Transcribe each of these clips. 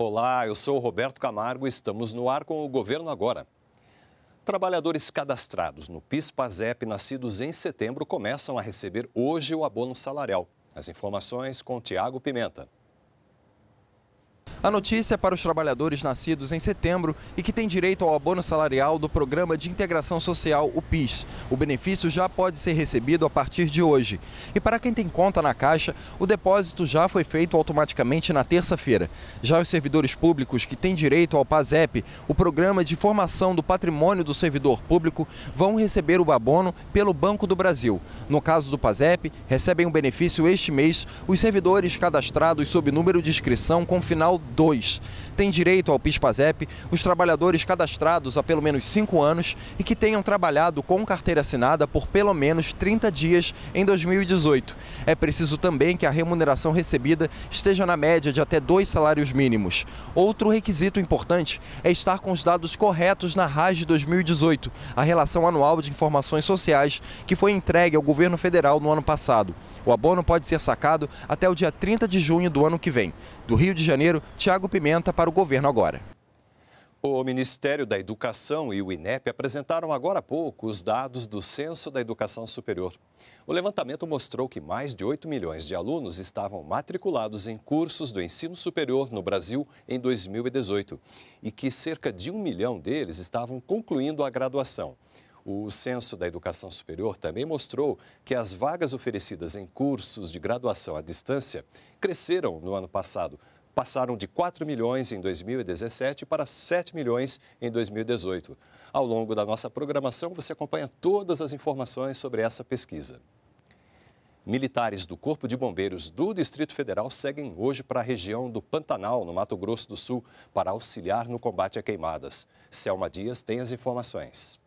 Olá, eu sou o Roberto Camargo e estamos no ar com o Governo Agora. Trabalhadores cadastrados no PIS-PASEP nascidos em setembro começam a receber hoje o abono salarial. As informações com Tiago Pimenta. A notícia é para os trabalhadores nascidos em setembro e que têm direito ao abono salarial do Programa de Integração Social, o PIS. O benefício já pode ser recebido a partir de hoje. E para quem tem conta na Caixa, o depósito já foi feito automaticamente na terça-feira. Já os servidores públicos que têm direito ao PASEP, o Programa de Formação do Patrimônio do Servidor Público, vão receber o abono pelo Banco do Brasil. No caso do PASEP, recebem o benefício este mês os servidores cadastrados sob número de inscrição com final 2. Tem direito ao PIS-PASEP os trabalhadores cadastrados há pelo menos 5 anos e que tenham trabalhado com carteira assinada por pelo menos 30 dias em 2018. É preciso também que a remuneração recebida esteja na média de até dois salários mínimos. Outro requisito importante é estar com os dados corretos na RAS de 2018, a Relação Anual de Informações Sociais, que foi entregue ao governo federal no ano passado. O abono pode ser sacado até o dia 30 de junho do ano que vem. Do Rio de Janeiro, Tiago Tiago Pimenta para o governo agora. O Ministério da Educação e o INEP apresentaram agora há pouco os dados do Censo da Educação Superior. O levantamento mostrou que mais de 8 milhões de alunos estavam matriculados em cursos do ensino superior no Brasil em 2018 e que cerca de um milhão deles estavam concluindo a graduação. O Censo da Educação Superior também mostrou que as vagas oferecidas em cursos de graduação à distância cresceram no ano passado, passaram de 4 milhões em 2017 para 7 milhões em 2018. Ao longo da nossa programação, você acompanha todas as informações sobre essa pesquisa. Militares do Corpo de Bombeiros do Distrito Federal seguem hoje para a região do Pantanal, no Mato Grosso do Sul, para auxiliar no combate a queimadas. Selma Dias tem as informações.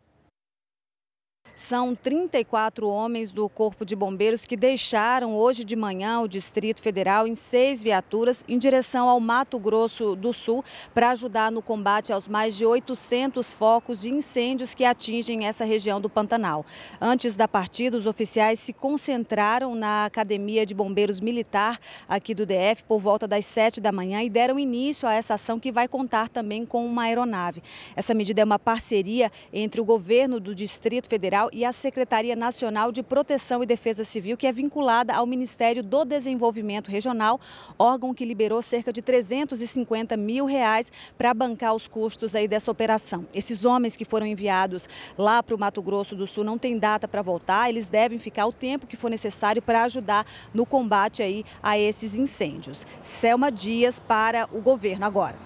São 34 homens do Corpo de Bombeiros que deixaram hoje de manhã o Distrito Federal em seis viaturas em direção ao Mato Grosso do Sul para ajudar no combate aos mais de 800 focos de incêndios que atingem essa região do Pantanal. Antes da partida, os oficiais se concentraram na Academia de Bombeiros Militar aqui do DF por volta das 7 da manhã e deram início a essa ação que vai contar também com uma aeronave. Essa medida é uma parceria entre o governo do Distrito Federal e a Secretaria Nacional de Proteção e Defesa Civil, que é vinculada ao Ministério do Desenvolvimento Regional, órgão que liberou cerca de 350 mil reais para bancar os custos aí dessa operação. Esses homens que foram enviados lá para o Mato Grosso do Sul não têm data para voltar, eles devem ficar o tempo que for necessário para ajudar no combate aí a esses incêndios. Selma Dias para o governo agora.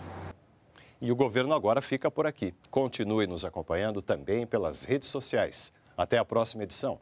E o governo agora fica por aqui. Continue nos acompanhando também pelas redes sociais. Até a próxima edição.